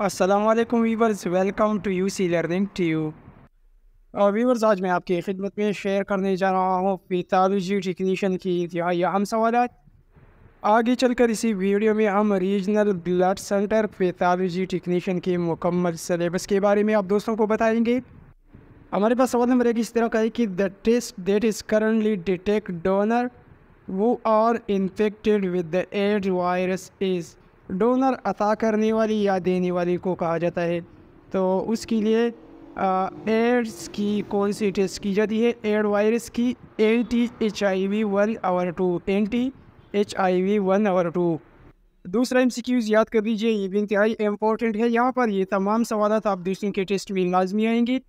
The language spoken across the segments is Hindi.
Aslam viewers welcome to U C learning to you और वीवर्स आज मैं आपकी खिदमत में शेयर करने जा रहा हूँ पैथालॉजी टेक्नीशियन की इंतहाई अहम सवाल आगे चलकर इसी वीडियो में हम regional blood centre pathology technician के मुकम्मल सलेबस के बारे में आप दोस्तों को बताएंगे हमारे पास सवाल नंबर एक इस तरह का है कि the test that is currently detect donor who are infected with the AIDS virus is donor अता करने वाली या देने वाली को कहा जाता है तो उसके लिए एड्स की कौन सी टेस्ट की जाती है एड वायरस की anti H I V one or two anti H I V one or two दूसरा एम सी क्यूज़ याद कर लीजिए ये भी इंतहाई इम्पोर्टेंट है यहाँ पर ये तमाम सवाल आप दूसरों के टेस्ट में लाजमी आएंगे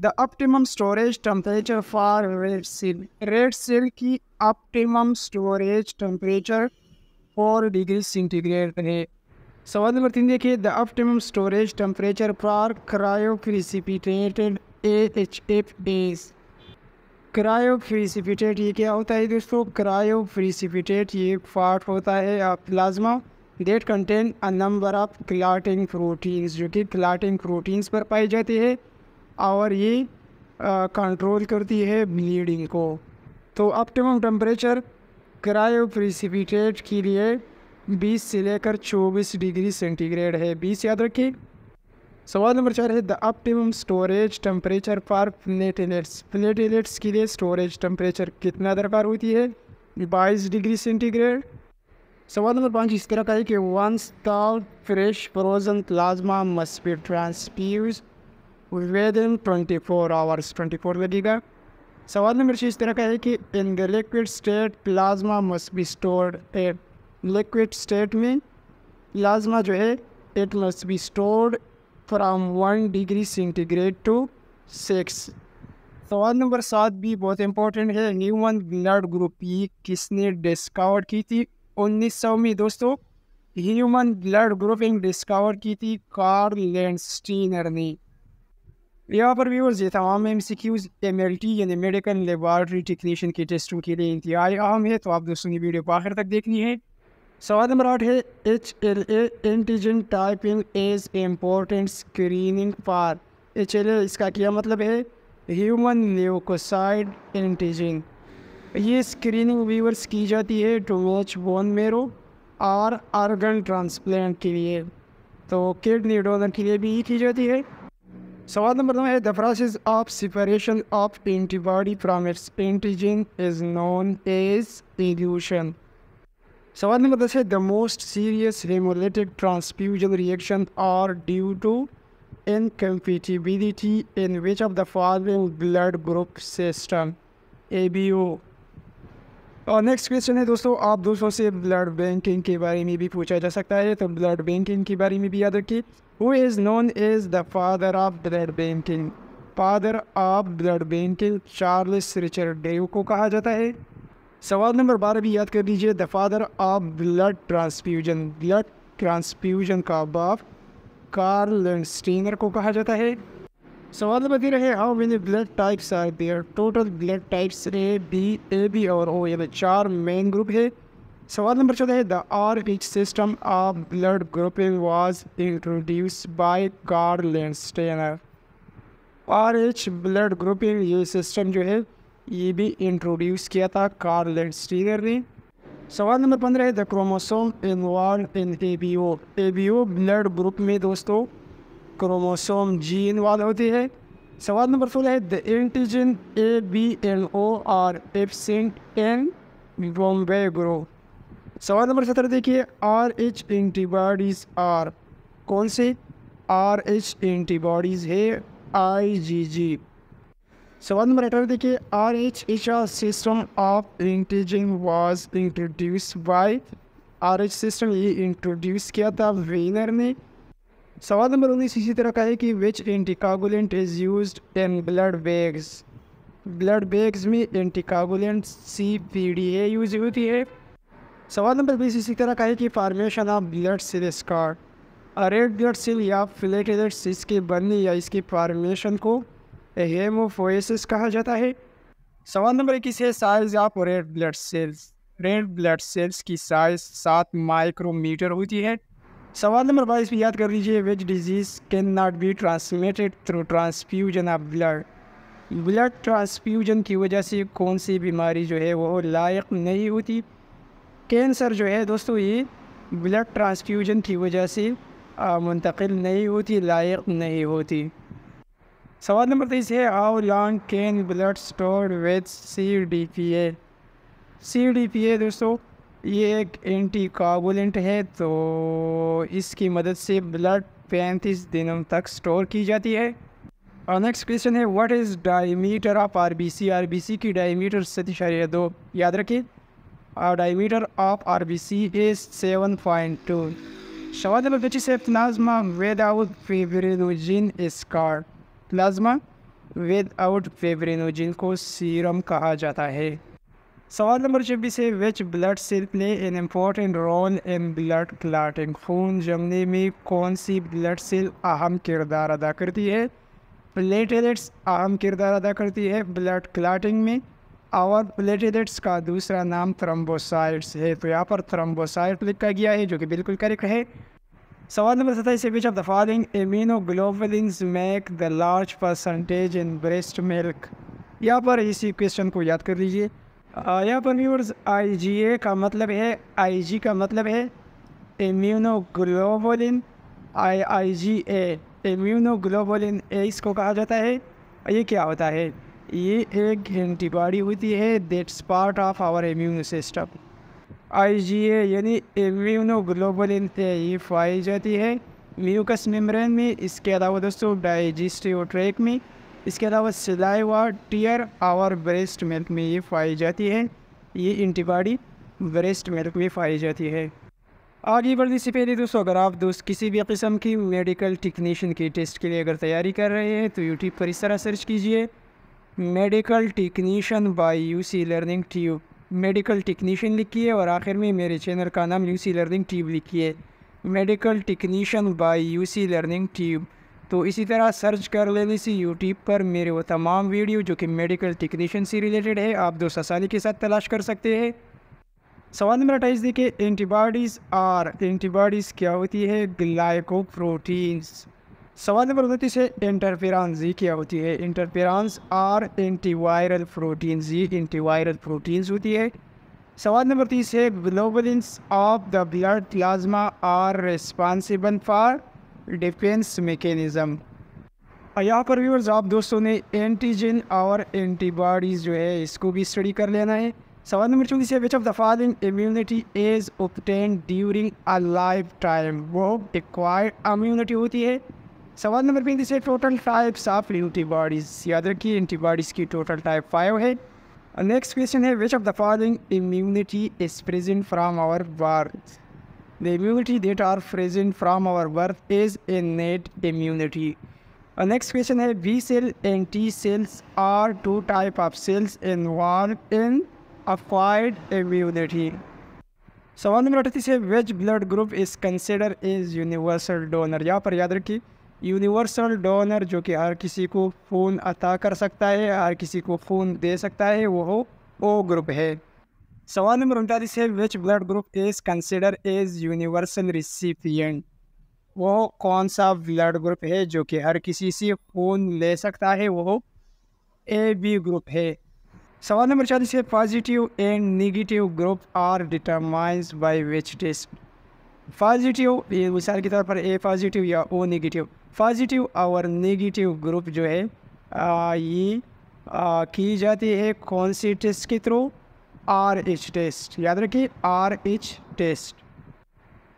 the optimum storage temperature for red cell red cell की optimum storage temperature 4 degree centigrade है सवाल नंबर तीन देखिए the optimum storage temperature for cryoprecipitated A H F S cryoprecipitate ये क्या होता है दोस्तों क्रायो फ्रीसिपिटेट ये पार्ट होता है आप plasma that contain a number of clotting proteins जो कि क्लाटिंग प्रोटीन्स पर पाई जाती है और ये कंट्रोल करती है ब्लीडिंग को तो ऑप्टिमम टेम्परेचर प्रिसिपिटेट के लिए 20 से लेकर 24 डिग्री सेंटीग्रेड है 20 याद रखिए सवाल नंबर चार है the optimum storage temperature for platelets platelets के लिए स्टोरेज टेम्परेचर कितना दरकार होती है बाईस डिग्री सेंटीग्रेड सवाल नंबर पाँच इस तरह का है कि once the fresh frozen plasma must be transfuse within twenty four hours twenty four लगेगा सवाल नंबर छः इस तरह का है कि in the liquid state plasma must be stored at liquid state में प्लाज्मा जो है it must be stored from one degree centigrade to six सवाल नंबर सात भी बहुत इंपॉर्टेंट है ह्यूमन ब्लड ग्रुप ये e किसने डिस्कवर की थी उन्नीस सौ में दोस्तों ह्यूमन ब्लड ग्रुपिंग डिस्कवर की थी कार्ल लैंड स्टीनर ने यहाँ पर व्यूअर्स ये तमाम M C Qs M L T यानी मेडिकल लेबॉटरी टेक्नीशियन के टेस्टों के लिए इंतहाई अहम है तो आप दोस्तों की वीडियो को आखिर तक देखनी है सवाल नंबर आठ है H L A antigen typing as important screening for H L A इसका क्या मतलब है ह्यूमन लेकोसाइड एंटीजन ये स्क्रीनिंग व्यूअर्स की जाती है टू वॉच बोन मेरो और आर्गन ट्रांसप्लांट के लिए तो किडनी डोनर के लिए भी की जाती है सवाल नंबर नौ है the process of separation of antibody from its antigen is known as elution सवाल नंबर दस है the most serious haemolytic transfusion reaction are due to incompatibility in which of the following blood group system ABO और नेक्स्ट क्वेश्चन है दोस्तों आप दोस्तों से ब्लड बैंकिंग के बारे में भी पूछा जा सकता है तो ब्लड बैंकिंग के बारे में भी याद रखिए who is known as the father of blood banking father of blood banking Charles Richard Drew को कहा जाता है सवाल नंबर बारह भी याद कर लीजिए the father of blood transfusion blood transfusion का बाप कार्ल स्टीनर को कहा जाता है सवाल नंबर तीन है how many blood types are there total blood types A B A B और ओ यानी चार मेन ग्रुप है सवाल नंबर चौदह है the R H system of blood grouping was introduce by Karl Steiner R H blood grouping ये सिस्टम जो है ये भी इंट्रोड्यूस किया था कार्ल स्टेनर ने सवाल नंबर पंद्रह है the chromosome involve in A B O A B O blood group में दोस्तों क्रोमोसोम जीन वाले होते हैं सवाल नंबर सोलह है the antigen A B and O are absent in Bombay group सवाल नंबर सत्रह देखिए आर एच एंटीबॉडीज़ आर कौन से आर एच एंटीबॉडीज़ है आई जी जी सवाल नंबर अठारह देखिए R H H R system of antigen was introduce by R H system ये इंट्रोड्यूस किया था वेनर ने सवाल नंबर उन्नीस इसी तरह का है कि which anticoagulant is use in blood bags blood bags में anticoagulant C P D A use होती है सवाल नंबर बीस इसी तरह का है कि formation of blood cell scar red blood cell या प्लेटलेट्स इसके बनने या इसके फार्मेशन को हेमोफोएसिस कहा जाता है सवाल नंबर इक्कीस है size of red blood cells red blood cells की साइज सात माइक्रोमीटर होती है सवाल नंबर बाईस याद कर लीजिए which disease can not be transmitted through transfusion of blood blood transfusion की वजह से कौन सी बीमारी जो है वो लायक नहीं होती कैंसर जो है दोस्तों ये ब्लड ट्रांसफ्यूजन की वजह से मुंतकिल नहीं होती लायक नहीं होती सवाल नंबर तेईस है how long can blood store with C D P A C D P A दोस्तों ये एक एंटी काबुलेंट है तो इसकी मदद से ब्लड पैंतीस दिनों तक स्टोर की जाती है और नेक्स्ट क्वेश्चन है what is diameter of RBC RBC की डायमीटर सती इशारे दो याद रखिए और diameter of R B C is seven point two शवाद नंबर पच्चीस plasma plasma out fibrinogen is called plasma out fibrinogen को सीरम कहा जाता है सवाल नंबर छब्बीस है which blood cell play an important role in blood clotting खून जमने में कौन सी ब्लड सेल अहम किरदार अदा करती है प्लेटलेट्स अहम किरदार अदा करती है ब्लड क्लाटिंग में और प्लेटलेट्स का दूसरा नाम थ्रम्बोसाइट्स है तो यहाँ पर थ्रम्बोसाइट लिखा गया है जो कि बिल्कुल करेक्ट है सवाल नंबर सत्ताईस which of the following immunoglobulins make the large percentage in breast milk यहाँ पर इसी क्वेश्चन को याद कर लीजिए यहाँ आई व्यूअर्स आईजीए का मतलब है आईजी का मतलब है immunoglobulin I I G A immunoglobulin A इसको कहा जाता है ये क्या होता है ये एक एंटीबॉडी होती है that's part of our immune system I G A यानी इम्यूनोग्लोबुलिन ए ये पाई जाती है म्यूकस मेम्ब्रेन में इसके अलावा दोस्तों डाइजेस्टिव ट्रैक में इसके अलावा सिलाई व टीयर आवर ब्रेस्ट मिल्क में ये पाई जाती है ये एंटीबॉडी ब्रेस्ट मिल्क में पाई जाती है आगे बढ़ने से पहले दोस्तों अगर आप दोस्त किसी भी किस्म की मेडिकल टेक्नीशियन के टेस्ट के लिए अगर तैयारी कर रहे हैं तो यूट्यूब पर इस तरह सर्च कीजिए medical technician by UC Learning Tube medical technician लिखिए और आखिर में मेरे चैनल का नाम यूसी लर्निंग ट्यूब लिखिए medical technician by UC Learning Tube तो इसी तरह सर्च कर ले से यूट्यूब पर मेरे वो तमाम वीडियो जो कि मेडिकल टेक्नीशियन से रिलेटेड है आप दोस्त आसानी के साथ तलाश कर सकते हैं सवाल नंबर अट्ठाईस देखिए एंटीबॉडीज़ आर एंटीबॉडीज़ क्या होती है ग्लाइको प्रोटीन्स सवाल नंबर उनतीस है इंटरफेरांस ये क्या होती है इंटरफेरांस आर एंटीवायरल प्रोटीन्स ये एंटीवायरल प्रोटीन्स होती है सवाल नंबर तीस है globulin of the blood plasma are responsible for defence mechanism यहाँ पर व्यूवर्स आप दोस्तों ने एंटीजन और एंटीबॉडीज़ जो है इसको भी स्टडी कर लेना है सवाल नंबर चौबीस है which of the following immunity is obtain during a life time वो एक्वायर्ड इम्यूनिटी होती है सवाल नंबर पैंतीस है टोटल टाइप्स ऑफ एंटीबॉडीज़ याद रखिए एंटीबॉडीज़ की टोटल टाइप फाइव है नेक्स्ट क्वेश्चन है which of the following immunity is present from our वार The immunity that are present from our birth is innate immunity. The next question is B cell and T cells are two type of cells involved in acquired immunity. सवाल नंबर अड़तीस है which blood group is consider is universal donor यहाँ पर याद रखिए यूनिवर्सल डोनर जो कि हर किसी को खून अता कर सकता है हर किसी को खून दे सकता है वो ओ ग्रुप है सवाल नंबर उनतालीस है which blood group is consider as universal recipient वो कौन सा ब्लड ग्रुप है जो कि हर किसी से खून ले सकता है वो ए बी ग्रुप है सवाल नंबर चालीस है positive and negative group are determines by which test positive मिसाल के तौर पर ए पॉजिटिव या ओ निगेटिव पॉजिटिव और निगेटिव ग्रुप जो है आ, ये आ, की जाती है कौन सी टेस्ट के थ्रू आर एच टेस्ट याद रखिए आर एच टेस्ट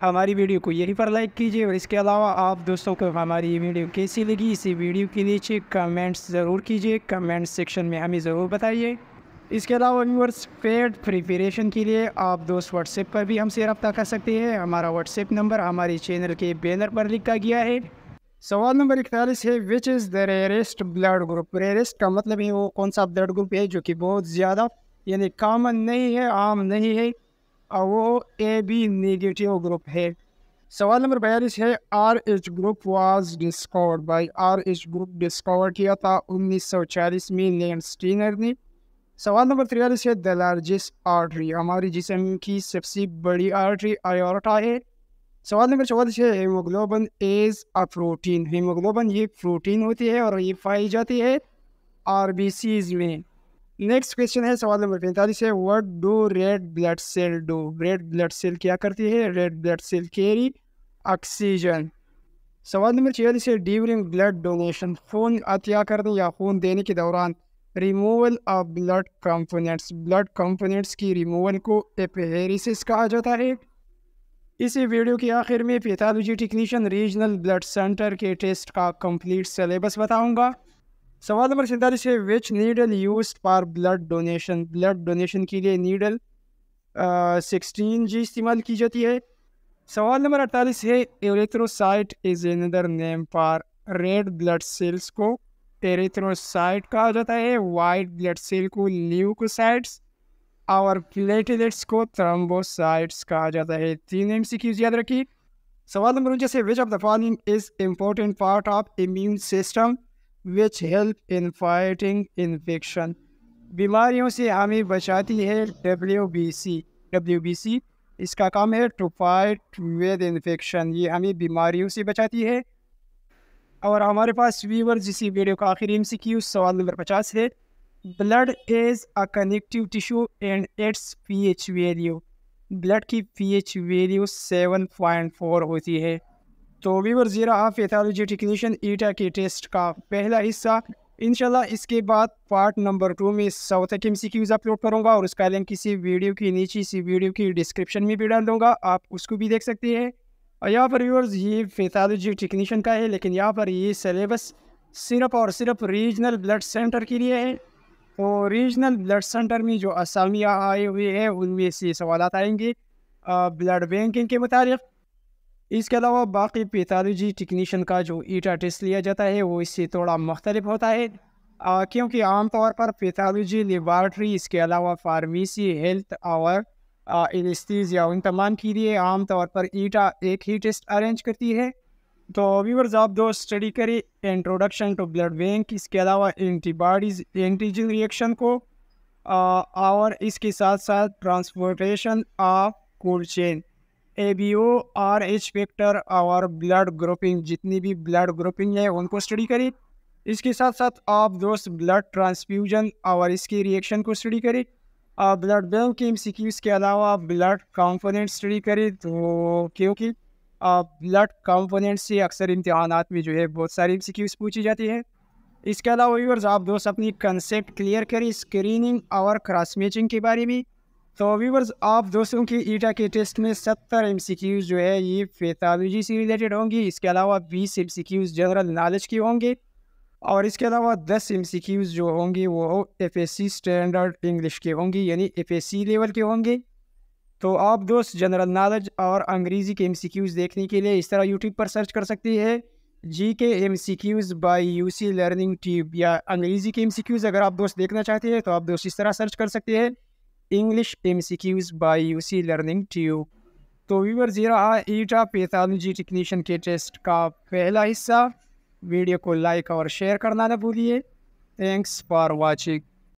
हमारी वीडियो को यहीं पर लाइक कीजिए और इसके अलावा आप दोस्तों को हमारी ये वीडियो कैसी लगी इसी वीडियो के नीचे कमेंट्स ज़रूर कीजिए कमेंट सेक्शन में हमें ज़रूर बताइए इसके अलावा व्यूअर्स पेड प्रिपरेशन के लिए आप दोस्त व्हाट्सएप पर भी हमसे रब्ता कर सकते हैं हमारा व्हाट्सएप नंबर हमारे चैनल के बैनर पर लिखा गया है सवाल नंबर इकतालीस है which is the rarest blood group rarest का मतलब है वो कौन सा ब्लड ग्रुप है जो कि बहुत ज़्यादा यानी कॉमन नहीं है आम नहीं है और वो ए बी नेगेटिव ग्रुप है सवाल नंबर बयालीस है R H group was discover by R H group discover किया था उन्नीस सौ चालीस में लेन स्टीनर ने सवाल नंबर तिरयालीस है द लार्जेस्ट आर्टरी हमारी जिसम की सबसे बड़ी आर्टरी आयोरटा है सवाल नंबर चौवालीस है haemoglobin as a protein haemoglobin ये प्रोटीन होती है और ये पाई जाती है आर में नेक्स्ट क्वेश्चन है सवाल नंबर पैंतालीस है what do red blood cell do red blood cell क्या करती है red blood cell carry oxygen सवाल नंबर छियालीस है ड्यूरिंग ब्लड डोनेशन खून अतिया करने या खून देने के दौरान removal of blood components blood components की रिमूवल को एपेरिसिस कहा जाता है इसी वीडियो के आखिर में pathology technician regional blood centre के टेस्ट का कंप्लीट सिलेबस बताऊंगा सवाल नंबर सैंतालीस है which needle use for blood donation blood donation के लिए नीडल सिक्सटीन जी इस्तेमाल की जाती है सवाल नंबर अड़तालीस है erythrocyte is another name for red blood cells को एरेथ्रोसाइट कहा जाता है वाइट ब्लड सेल को ल्यूकोसाइट्स और प्लेटलेट्स को थ्रम्बोसाइट्स कहा जाता है तीन एम सी याद रखिए सवाल नंबर उनचास है which of the following is important part of immune system which help in fighting infection बीमारियों से हमें बचाती है W B C W B C इसका काम है टू फाइट विद इन्फेक्शन ये हमें बीमारियों से बचाती है और हमारे पास व्यूवर जिसी वीडियो का आखिरी एम सी क्यू सवाल नंबर पचास है blood is a connective tissue and its P H value blood की P H value seven point four होती है तो वीवर ज़ीरा ऑफ एथोलॉजी टेक्नीशियन ईटा के टेस्ट का पहला हिस्सा इनशाला इसके बाद पार्ट नंबर टू में साउथ के एम अपलोड करूँगा और उसका लिंक किसी वीडियो की नीचे इसी वीडियो की डिस्क्रिप्शन में भी डाल दूँगा आप उसको भी देख सकते हैं और यहाँ पर व्यूअर्स ये पैथोलॉजी टेक्नीशियन का है लेकिन यहाँ पर ये सिलेबस सिर्फ और सिर्फ रीजनल ब्लड सेंटर के लिए है और रीजनल ब्लड सेंटर में जो असामियाँ आए हुए हैं उनमें से सवाल आएंगे ब्लड बैंकिंग के मुताबिक इसके अलावा बाकी पैथालोजी टेक्नीशियन का जो ईटा टेस्ट लिया जाता है वो इससे थोड़ा मुख्तलिफ होता है आ, क्योंकि आमतौर पर पैथालोजी लेबार्ट्री इसके अलावा फार्मेसी हेल्थ और या उन तमाम के लिए आमतौर पर ईटा एक ही टेस्ट अरेंज करती है तो व्यूवर्स आप दो स्टडी करें इंट्रोडक्शन टू ब्लड बैंक इसके अलावा एंटीबॉडीज एंटीजन रिएक्शन को आ, और इसके साथ साथ transportation of cold chain A B O R H vector और ब्लड ग्रुपिंग जितनी भी ब्लड ग्रुपिंग है उनको स्टडी करें इसके साथ साथ आप दोस्त ब्लड ट्रांसफ्यूजन और इसके रिएक्शन को स्टडी करें आप ब्लड बैंक के एमसीक्यूज के अलावा आप ब्लड कंपोनेंट स्टडी करें तो क्योंकि आप ब्लड कंपोनेंट से अक्सर इम्तहान में जो है बहुत सारे एमसीक्यूज पूछी जाती है इसके अलावा व्यूअर्स आप दोस्त अपनी कंसेप्ट क्लियर करें स्क्रीनिंग और क्रॉस मैचिंग के बारे में तो व्यूवर्स आप दोस्तों की ईटा e के टेस्ट में सत्तर एम जो है ये पैथालोजी से रिलेटेड होंगी इसके अलावा बीस एम जनरल नॉलेज के होंगे और इसके अलावा दस एम जो होंगे वो एफ स्टैंडर्ड इंग्लिश के होंगे यानी एफ लेवल के होंगे तो आप दोस्त जनरल नॉलेज और अंग्रेज़ी के एम देखने के लिए इस तरह यूट्यूब पर सर्च कर सकती है G K M C Qs by U C learning tube या अंग्रेज़ी के एम सी क्यूज़ अगर आप दोस्त देखना चाहते हैं तो आप दोस्त इस तरह सर्च कर सकते हैं English MCQs by UC Learning Tube तो व्यूवर्स जी रहा ईटा पैथोलॉजी टेक्नीशियन के टेस्ट का पहला हिस्सा वीडियो को लाइक और शेयर करना ना भूलिए थैंक्स फॉर वॉचिंग